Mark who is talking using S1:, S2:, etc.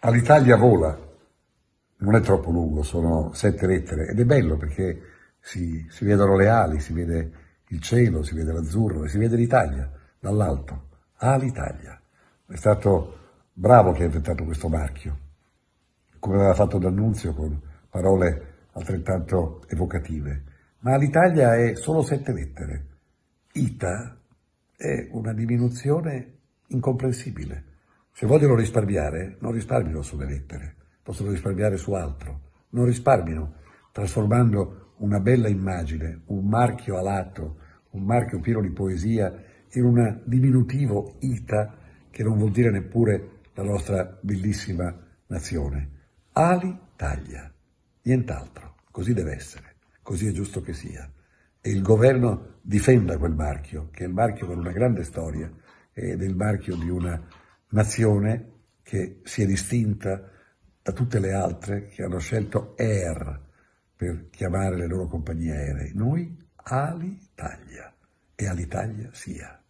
S1: Alitalia vola, non è troppo lungo, sono sette lettere ed è bello perché si, si vedono le ali, si vede il cielo, si vede l'azzurro e si vede l'Italia dall'alto, all'Italia. È stato bravo che ha inventato questo marchio, come aveva fatto D'Annunzio con parole altrettanto evocative. Ma l'Italia è solo sette lettere. Ita è una diminuzione incomprensibile. Se vogliono risparmiare, non risparmiano sulle lettere, possono risparmiare su altro. Non risparmiano trasformando una bella immagine, un marchio alato, un marchio pieno di poesia, in un diminutivo ita che non vuol dire neppure la nostra bellissima nazione. Ali taglia, nient'altro, così deve essere, così è giusto che sia. E il governo difenda quel marchio, che è il marchio con una grande storia ed è il marchio di una nazione che si è distinta da tutte le altre che hanno scelto Air per chiamare le loro compagnie aeree. Noi Alitalia e Alitalia sia.